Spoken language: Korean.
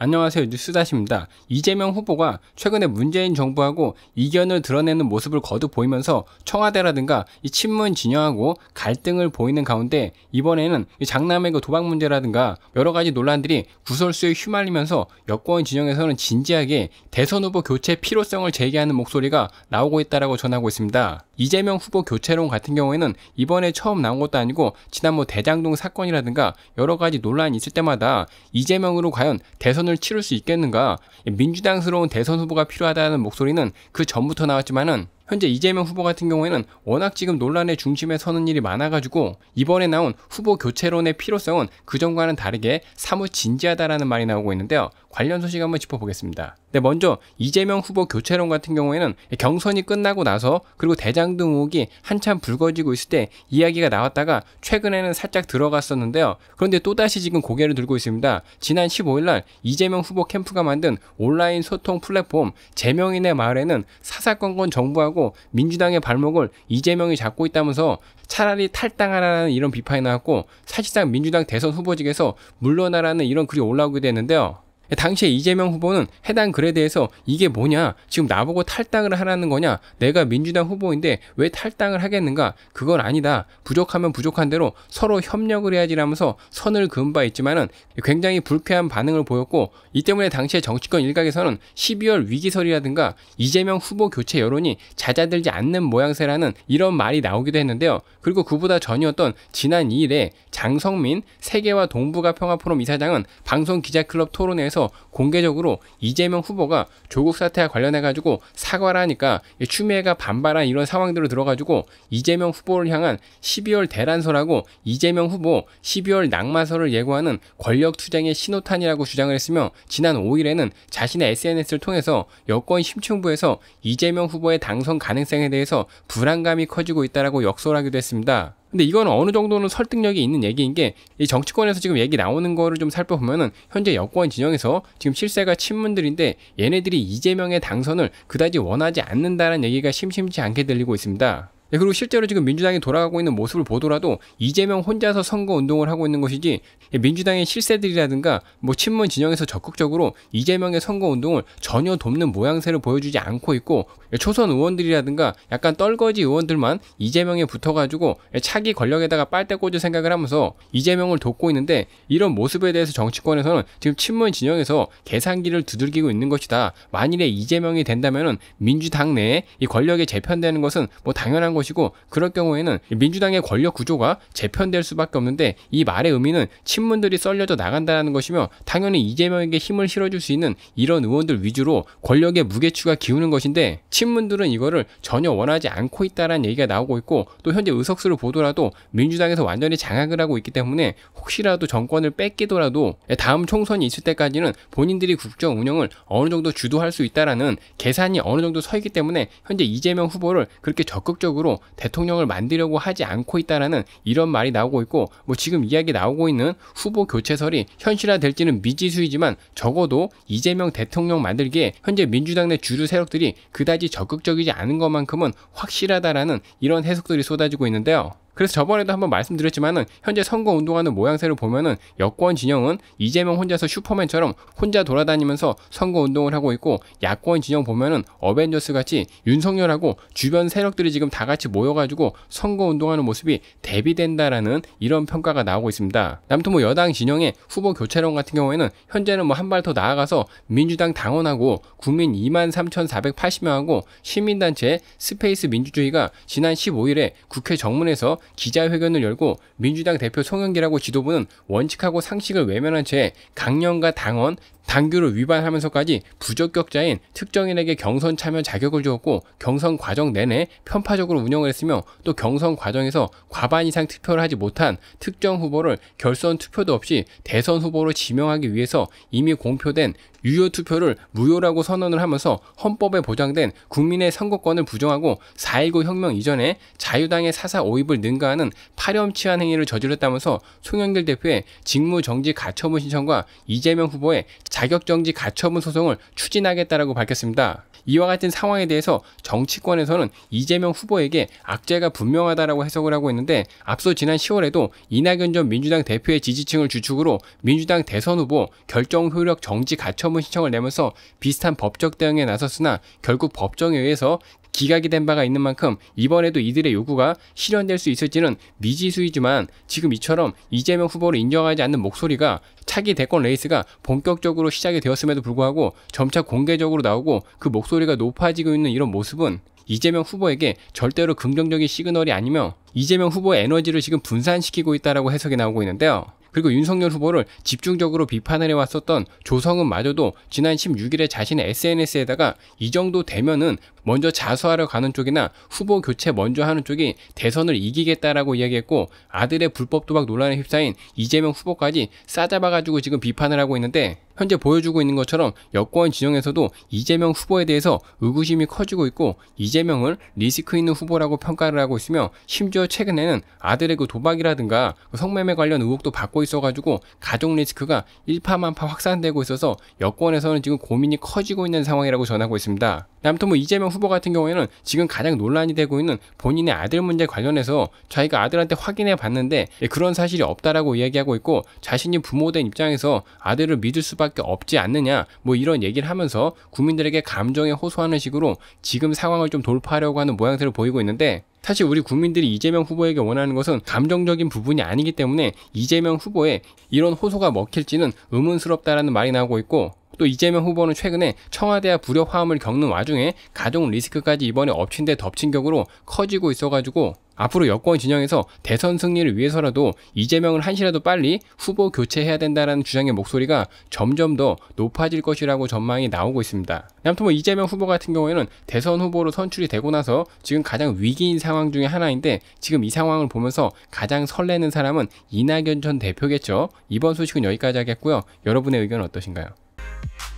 안녕하세요 뉴스다시입니다. 이재명 후보가 최근에 문재인 정부하고 이견을 드러내는 모습을 거듭 보이면서 청와대라든가 이 친문 진영하고 갈등을 보이는 가운데 이번에는 장남의 그 도박 문제라든가 여러 가지 논란들이 구설수에 휘말리면서 여권 진영에서는 진지하게 대선 후보 교체 필요성을 제기하는 목소리가 나오고 있다라고 전하고 있습니다. 이재명 후보 교체론 같은 경우에는 이번에 처음 나온 것도 아니고 지난 뭐 대장동 사건이라든가 여러 가지 논란이 있을 때마다 이재명으로 과연 대선 대선을 치를 수 있겠는가? 민주당스러운 대선 후보가 필요하다는 목소리는 그 전부터 나왔지만은 현재 이재명 후보 같은 경우에는 워낙 지금 논란의 중심에 서는 일이 많아가지고 이번에 나온 후보 교체론의 필요성은 그전과는 다르게 사뭇 진지하다라는 말이 나오고 있는데요. 관련 소식 한번 짚어보겠습니다. 근 네, 먼저 이재명 후보 교체론 같은 경우에는 경선이 끝나고 나서 그리고 대장등 의혹이 한참 불거지고 있을 때 이야기가 나왔다가 최근에는 살짝 들어갔었는데요. 그런데 또다시 지금 고개를 들고 있습니다. 지난 15일날 이재명 후보 캠프가 만든 온라인 소통 플랫폼 재명인의 마을에는 사사건건 정부하고 민주당의 발목을 이재명이 잡고 있다면서 차라리 탈당하라는 이런 비판이 나왔고 사실상 민주당 대선 후보직에서 물러나라는 이런 글이 올라오게 됐는데요. 당시에 이재명 후보는 해당 글에 대해서 이게 뭐냐, 지금 나보고 탈당을 하라는 거냐, 내가 민주당 후보인데 왜 탈당을 하겠는가, 그건 아니다, 부족하면 부족한 대로 서로 협력을 해야지라면서 선을 그은 바 있지만은 굉장히 불쾌한 반응을 보였고, 이 때문에 당시에 정치권 일각에서는 12월 위기설이라든가 이재명 후보 교체 여론이 잦아들지 않는 모양새라는 이런 말이 나오기도 했는데요. 그리고 그보다 전이었던 지난 2일에 장성민 세계와 동북아 평화포럼 이사장은 방송 기자클럽 토론회에서 통해서 공개적으로 이재명 후보가 조국 사태와 관련해 가지고 사과를 하니까 추미애가 반발한 이런 상황들을 들어가지고 이재명 후보를 향한 12월 대란설라고 이재명 후보 12월 낙마설를 예고하는 권력 투쟁의 신호탄이라고 주장을 했으며 지난 5일에는 자신의 SNS를 통해서 여권 심층부에서 이재명 후보의 당선 가능성에 대해서 불안감이 커지고 있다라고 역설하기도 했습니다. 근데 이거는 어느 정도는 설득력이 있는 얘기인 게 이 정치권에서 지금 얘기 나오는 거를 좀 살펴보면은 현재 여권 진영에서 지금 실세가 친문들인데 얘네들이 이재명의 당선을 그다지 원하지 않는다는 얘기가 심심치 않게 들리고 있습니다. 네, 그리고 실제로 지금 민주당이 돌아가고 있는 모습을 보더라도 이재명 혼자서 선거 운동을 하고 있는 것이지 예, 민주당의 실세들이라든가 뭐 친문 진영에서 적극적으로 이재명의 선거 운동을 전혀 돕는 모양새를 보여주지 않고 있고 예, 초선 의원들이라든가 약간 떨거지 의원들만 이재명에 붙어가지고 차기 권력에다가 빨대 꽂을 생각을 하면서 이재명을 돕고 있는데 이런 모습에 대해서 정치권에서는 지금 친문 진영에서 계산기를 두들기고 있는 것이다. 만일에 이재명이 된다면은 민주당 내에 이권력이 재편되는 것은 뭐 당연한 것이고 그럴 경우에는 민주당의 권력 구조가 재편될 수밖에 없는데 이 말의 의미는 친문들이 썰려져 나간다는 것이며 당연히 이재명에게 힘을 실어줄 수 있는 이런 의원들 위주로 권력의 무게추가 기우는 것인데 친문들은 이거를 전혀 원하지 않고 있다라는 얘기가 나오고 있고 또 현재 의석수를 보더라도 민주당에서 완전히 장악을 하고 있기 때문에 혹시라도 정권을 뺏기더라도 다음 총선이 있을 때까지는 본인들이 국정 운영을 어느 정도 주도할 수 있다라는 계산이 어느 정도 서 있기 때문에 현재 이재명 후보를 그렇게 적극적으로 스스로 대통령을 만들려고 하지 않고 있다라는 이런 말이 나오고 있고 뭐 지금 이야기 나오고 있는 후보 교체설이 현실화될지는 미지수이지만 적어도 이재명 대통령 만들기에 현재 민주당 내 주류 세력들이 그다지 적극적이지 않은 것만큼은 확실하다라는 이런 해석들이 쏟아지고 있는데요. 그래서 저번에도 한번 말씀드렸지만은 현재 선거 운동하는 모양새를 보면은 여권 진영은 이재명 혼자서 슈퍼맨처럼 혼자 돌아다니면서 선거 운동을 하고 있고 야권 진영 보면은 어벤져스 같이 윤석열하고 주변 세력들이 지금 다 같이 모여가지고 선거 운동하는 모습이 대비된다라는 이런 평가가 나오고 있습니다. 남무튼뭐 여당 진영의 후보 교체론 같은 경우에는 현재는 뭐 한 발 더 나아가서 민주당 당원하고 국민 23,480명하고 시민단체 스페이스 민주주의가 지난 15일에 국회 정문에서 기자회견을 열고 민주당 대표 송영길하고 지도부는 원칙하고 상식을 외면한 채 강령과 당원, 당규를 위반하면서까지 부적격자인 특정인에게 경선 참여 자격을 주었고 경선 과정 내내 편파적으로 운영을 했으며 또 경선 과정에서 과반 이상 투표를 하지 못한 특정 후보를 결선 투표도 없이 대선 후보로 지명하기 위해서 이미 공표된 유효 투표를 무효라고 선언을 하면서 헌법에 보장된 국민의 선거권을 부정하고 4.19 혁명 이전에 자유당의 사사 오입을 능가하는 파렴치한 행위를 저질렀다면서 송영길 대표의 직무정지 가처분 신청과 이재명 후보의 자격정지 가처분 소송을 추진하겠다라고 밝혔습니다. 이와 같은 상황에 대해서 정치권에서는 이재명 후보에게 악재가 분명하다라고 해석을 하고 있는데 앞서 지난 10월에도 이낙연 전 민주당 대표의 지지층을 주축으로 민주당 대선 후보 결정 효력 정지 가처분 신청을 내면서 비슷한 법적 대응에 나섰으나 결국 법정에 의해서 기각이 된 바가 있는 만큼 이번에도 이들의 요구가 실현될 수 있을지는 미지수이지만 지금 이처럼 이재명 후보를 인정하지 않는 목소리가 차기 대권 레이스가 본격적으로 시작이 되었음에도 불구하고 점차 공개적으로 나오고 그 목소리가 높아지고 있는 이런 모습은 이재명 후보에게 절대로 긍정적인 시그널이 아니며 이재명 후보의 에너지를 지금 분산시키고 있다라고 해석이 나오고 있는데요. 그리고 윤석열 후보를 집중적으로 비판을 해왔었던 조성은마저도 지난 16일에 자신의 SNS에다가 이 정도 되면은 먼저 자수하러 가는 쪽이나 후보 교체 먼저 하는 쪽이 대선을 이기겠다라고 이야기했고 아들의 불법 도박 논란에 휩싸인 이재명 후보까지 싸잡아가지고 지금 비판을 하고 있는데 현재 보여주고 있는 것처럼 여권 진영에서도 이재명 후보에 대해서 의구심이 커지고 있고 이재명을 리스크 있는 후보라고 평가를 하고 있으며 심지어 최근에는 아들의 그 도박이라든가 성매매 관련 의혹도 받고 있어가지고 가족 리스크가 일파만파 확산되고 있어서 여권에서는 지금 고민이 커지고 있는 상황이라고 전하고 있습니다. 아무튼 뭐 이재명 후보 같은 경우에는 지금 가장 논란이 되고 있는 본인의 아들 문제 관련해서 자기가 아들한테 확인해 봤는데 예, 그런 사실이 없다라고 이야기하고 있고 자신이 부모된 입장에서 아들을 믿을 수밖에 없지 않느냐 뭐 이런 얘기를 하면서 국민들에게 감정에 호소하는 식으로 지금 상황을 좀 돌파하려고 하는 모양새를 보이고 있는데 사실 우리 국민들이 이재명 후보에게 원하는 것은 감정적인 부분이 아니기 때문에 이재명 후보에 이런 호소가 먹힐지는 의문스럽다라는 말이 나오고 있고 또 이재명 후보는 최근에 청와대와 불협 화음을 겪는 와중에 가족 리스크까지 이번에 엎친 데 덮친 격으로 커지고 있어가지고 앞으로 여권 진영에서 대선 승리를 위해서라도 이재명을 한시라도 빨리 후보 교체해야 된다라는 주장의 목소리가 점점 더 높아질 것이라고 전망이 나오고 있습니다. 아무튼 뭐 이재명 후보 같은 경우에는 대선 후보로 선출이 되고 나서 지금 가장 위기인 상황 중에 하나인데 지금 이 상황을 보면서 가장 설레는 사람은 이낙연 전 대표겠죠. 이번 소식은 여기까지 하겠고요. 여러분의 의견은 어떠신가요? Yeah.